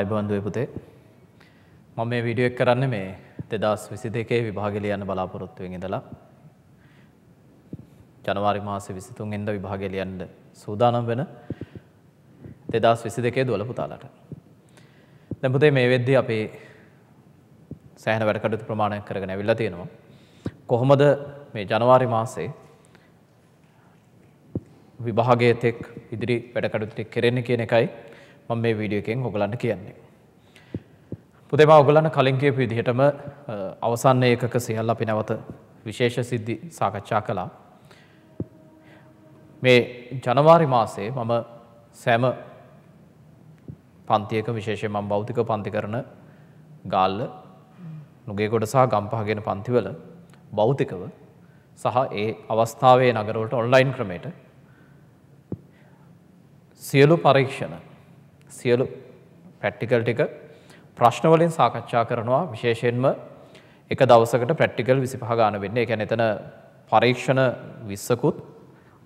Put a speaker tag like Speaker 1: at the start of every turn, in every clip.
Speaker 1: අයිබන්දුවේ පුතේ මම මේ වීඩියෝ එක කරන්නේ මේ 2022 විභාගෙ ලියන්න බලාපොරොත්තු වෙන ඉඳලා ජනවාරි මාසේ 23 වෙනිදා විභාගෙ ලියන්න සූදානම් වෙන 2022 දුවල පුතාලට දැන් පුතේ මේ වෙද්දී අපි සෑහෙන වැඩ කටයුතු ප්‍රමාණයක් කරගෙන ඇවිල්ලා තියෙනවා කොහොමද මේ ජනවාරි මාසේ විභාගයේ තෙක් ඉදිරි වැඩ කටයුතු කෙරෙන්නේ කියන එකයි මම මේ වීඩියෝ එකෙන් ඔයගලන්ට කියන්නේ. පුතේ මම ඔයගලන්ට කලින් කියපු විදිහටම අවසන් ඒකක සියල්ල අපි නැවත විශේෂ සිද්ධි සාකච්ඡා කළා. මේ ජනවාරි මාසේ මම සෑම පන්තියක විශේෂයෙන් මම භෞතික පන්ති කරන ගාල්ල නුගේගොඩ සහ ගම්පහ ගෙන පන්තිවල භෞතිකව සහ ඒ අවස්ථාවේ නගරවලට ඔන්ලයින් ක්‍රමයට සියලු පරීක්ෂණ සියලු ප්‍රැක්ටිකල් ටික ප්‍රශ්නවලින් සාකච්ඡා කරනවා විශේෂයෙන්ම එක දවසකට ප්‍රැක්ටිකල් විසිපහ ගාන වෙන්න එක එතන පරීක්ෂණ විස්සකුත්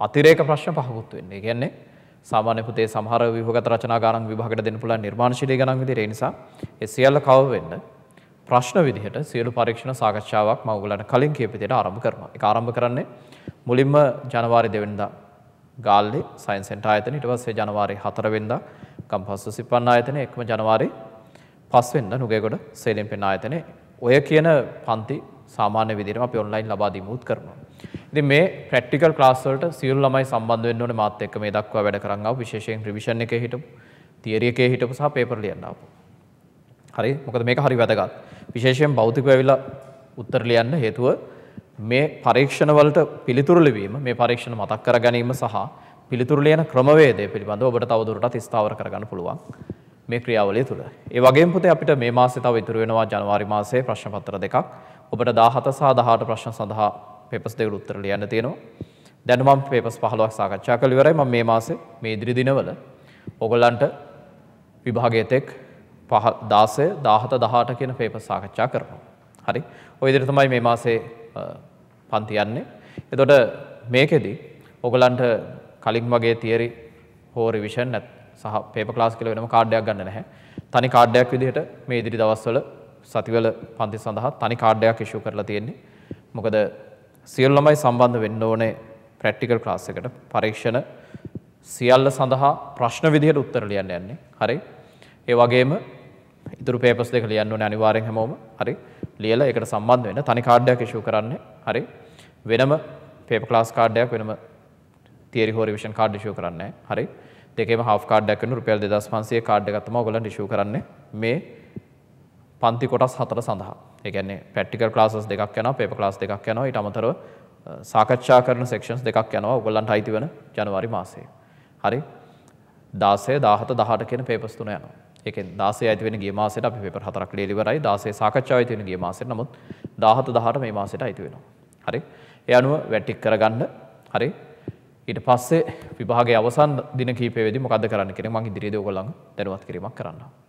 Speaker 1: අතිරේක ප්‍රශ්න පහකුත් වෙන්න ගැන්නේ සාමාන්‍ය පුතේ සමහර විභගත රචනා ගණන් විභාගට දෙන්න පුළුවන් නිර්මාණශීලී ගණන් විදිහට ඒ නිසා ඒ සියල්ල කව වෙන්න ප්‍රශ්න විදිහට සියලු පරීක්ෂණ සාකච්ඡාවක් මම ඔයගලන්ට කලින් කියපු විදිහට ආරම්භ කරනවා. ඒක ආරම්භ කරන්නේ මුලින්ම ජනවාරි 2 වෙනිදා ගාල්ලේ සයන්ස් සෙන්ටර් ආයතන ඊට පස්සේ ජනවාරි 4 වෙනිදා කම්පස්ස සිපන්න ආයතනය එක්ම ජනවාරි පස්වෙන්න නුගේගොඩ සේලෙන් පෙන් ආයතනය ඔය කියන පන්ති සාමාන්‍ය විදිරම අපි ඔන්ලයින් ලබා දීමූත් කරනවා. ඉතින් මේ ප්‍රැක්ටිකල් ක්ලාස් වලට සියලු ළමයි සම්බන්ධ වෙන්න ඕනේ මාත් එක්ක මේ දක්වා වැඩ කරන් ආව විශේෂයෙන් රිවිෂන් එකේ හිටපු, තියරි එකේ හිටපු සහ පේපර් ලියන්න ආපු. හරි මොකද මේක හරි වැදගත්. විශේෂයෙන් භෞතිකව ඇවිල්ලා උත්තර ලියන්න හේතුව මේ පරීක්ෂණ වලට පිළිතුරු ලැබීම, මේ පරීක්ෂණ මතක් කර ගැනීම සහ පිළිතුරු ලියන ක්‍රමවේදය පිළිබඳව ඔබට තවදුරටත් ස්ථාවර කරගන්න පුළුවන් මේ ක්‍රියාවලිය තුළ. ඒ වගේම පුතේ අපිට මේ මාසේ තව ඉතුරු වෙනවා ජනවාරි මාසයේ ප්‍රශ්න පත්‍ර දෙකක්. ඔබට 17 සහ 18 ප්‍රශ්න සඳහා පේපර්ස් දෙකට උත්තර ලියන්න තියෙනවා. දැන් මම පේපර්ස් 15ක් සාකච්ඡා කළ ඉවරයි. මම මේ මාසේ මේ ඉදිරි දිනවල ඔයගොල්ලන්ට විභාගයේ තෙක් 16 17 18 කියන පේපර් සාකච්ඡා කරනවා. හරි. ඔය විදිහට තමයි මේ මාසේ පන්ති යන්නේ. එතකොට මේකෙදි ඔයගලන්ට කලින් වගේ තියරි හෝ රිවිෂන් සහ පේපර් ක්ලාස් කියලා වෙනම කාඩ්යක් ගන්න නැහැ. තනි කාඩ්යක් විදිහට මේ ඉදිරි දවස්වල සතිවල පන්ති සඳහා තනි කාඩ්යක් ඉෂුව කරලා තියෙන්නේ. මොකද සියලු ළමයි සම්බන්ධ වෙන්න ඕනේ ප්‍රැක්ටිකල් ක්ලාස් එකට. පරීක්ෂණ සියල්ල සඳහා ප්‍රශ්න විදිහට උත්තර ලියන්න යන්නේ. හරි. ඒ වගේම ඉතුරු පේපර්ස් දෙක ලියන්න ඕනේ අනිවාර්යෙන් හැමෝම. හරි. ලියලා ඒකට සම්බන්ධ වෙන්න තනි කාඩ්යක් ඉෂුව කරන්න. හරි. වෙනම පේපර් ක්ලාස් කාඩ්යක් වෙනම තේරි හෝ රිවිෂන් කාඩ් ඉෂුව කරන්නේ හරි දෙකේම හාෆ් කාඩ් එකක් වෙන රුපියල් 2500 කාඩ් එකක් තමයි ඔයගලන්ට ඉෂුව කරන්නේ මේ පන්ති කොටස් හතර සඳහා. ඒ කියන්නේ ප්‍රැක්ටිකල් ක්ලාසස් දෙකක් යනවා, පේපර් ක්ලාස් දෙකක් යනවා. ඊට අමතරව සාකච්ඡා කරන සෙක්ෂන්ස් දෙකක් යනවා ඔයගලන්ට අයිති වෙන ජනවාරි මාසයේ. හරි. 16, 17, 18 කියන පේපර්ස් තුන යනවා. ඒකෙන් 16 අයිති වෙන ගිය මාසෙට අපි පේපර් හතරක් ලියලා ඉවරයි. 16 සාකච්ඡා අයිති වෙන ගිය මාසෙට. නමුත් 17, 18 මේ මාසෙට අයිති වෙනවා. හරි. ඒ අනුව වැටික් කරගන්න. හරි. ඊට පස්සේ විභාගයේ අවසන් දින කීපයේදී මොකද්ද කරන්න කියන මම ඉදිරියේදී ඔයගොල්ලන් දැනුවත් කිරීමක් කරන්නම්.